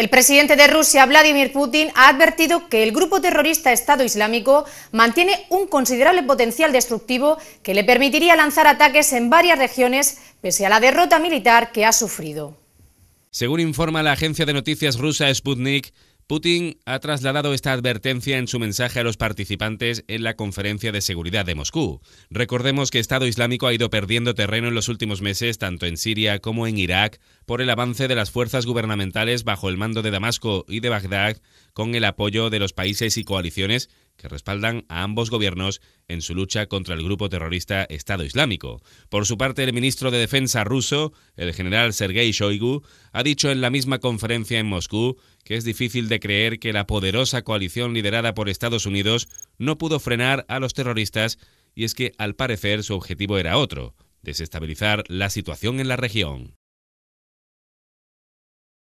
El presidente de Rusia, Vladimir Putin, ha advertido que el grupo terrorista Estado Islámico mantiene un considerable potencial destructivo que le permitiría lanzar ataques en varias regiones pese a la derrota militar que ha sufrido. Según informa la agencia de noticias rusa Sputnik, Putin ha trasladado esta advertencia en su mensaje a los participantes en la conferencia de seguridad de Moscú. Recordemos que Estado Islámico ha ido perdiendo terreno en los últimos meses tanto en Siria como en Irak, por el avance de las fuerzas gubernamentales bajo el mando de Damasco y de Bagdad con el apoyo de los países y coaliciones que respaldan a ambos gobiernos en su lucha contra el grupo terrorista Estado Islámico. Por su parte, el ministro de Defensa ruso, el general Sergei Shoigu, ha dicho en la misma conferencia en Moscú que es difícil de creer que la poderosa coalición liderada por Estados Unidos no pudo frenar a los terroristas y es que al parecer su objetivo era otro, desestabilizar la situación en la región.